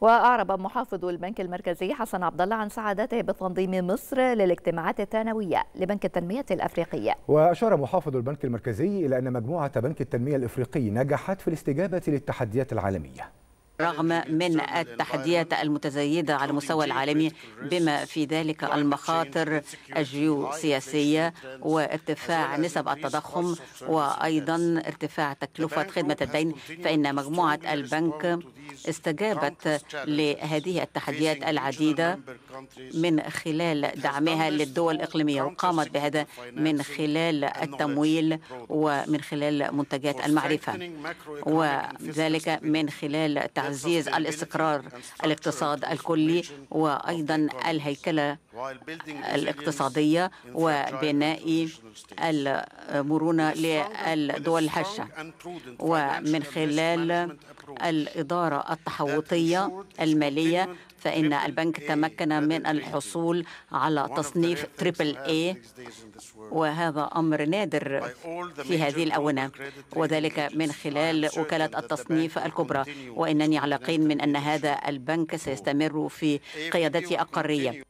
وأعرب محافظ البنك المركزي حسن عبد الله عن سعادته بتنظيم مصر للاجتماعات الثانوية لبنك التنمية الأفريقية وأشار محافظ البنك المركزي إلى أن مجموعة بنك التنمية الأفريقي نجحت في الاستجابة للتحديات العالمية رغم من التحديات المتزايدة على المستوى العالمي بما في ذلك المخاطر الجيوسياسية وارتفاع نسب التضخم وأيضا ارتفاع تكلفة خدمة الدين فإن مجموعة البنك استجابت لهذه التحديات العديدة من خلال دعمها للدول الإقليمية وقامت بهذا من خلال التمويل ومن خلال منتجات المعرفة وذلك من خلال تعزيز الاستقرار الاقتصاد الكلي وأيضا الهيكلة الاقتصادية وبناء المرونة للدول الهشة ومن خلال الإدارة التحوطية المالية فإن البنك تمكن من الحصول على تصنيف تريبل اي وهذا أمر نادر في هذه الأونة وذلك من خلال وكالة التصنيف الكبرى وإنني على قين من أن هذا البنك سيستمر في قيادته القارية